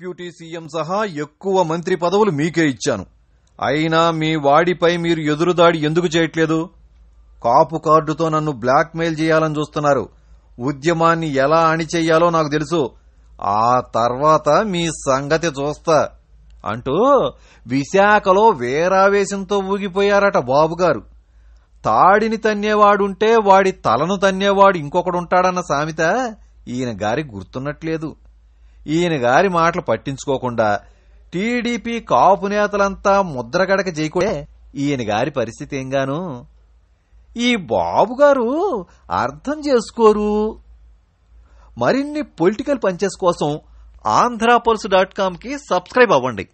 deputy CM సహా ఎక్కువ మంత్రి పదవులు మీకే ఇచ్చాను అయినా మీ వాడిపై మీరు ఎదురుదాడి ఎందుకు చేయట్లేదు కాపు కార్డుతో నన్ను బ్లాక్మెయిల్ చేయాలని చూస్తున్నారు ఉద్యమాన్ని ఎలా అణిచేయాలో నాకు తెలుసు ఆ తర్వాత మీ సంగతి చూస్తా అంటూ విశాఖలో వేరావేశంతో ఊగిపోయారట బాబుగారు తాడిని తన్నేవాడుంటే వాడి తలను తన్నేవాడు ఇంకొకడుంటాడన్న సామెత ఈయన గారి గుర్తున్నట్లేదు ఈయన గారి మాటలు పట్టించుకోకుండా టీడీపీ కాపు నేతలంతా ముద్రగడక చేయకూడే ఈయన గారి పరిస్థితి ఏంగాను ఈ బాబుగారు అర్థం చేసుకోరు మరిన్ని పొలిటికల్ పంచెస్ కోసం ఆంధ్రాపల్స్ డాట్ కామ్కి సబ్స్క్రైబ్ అవ్వండి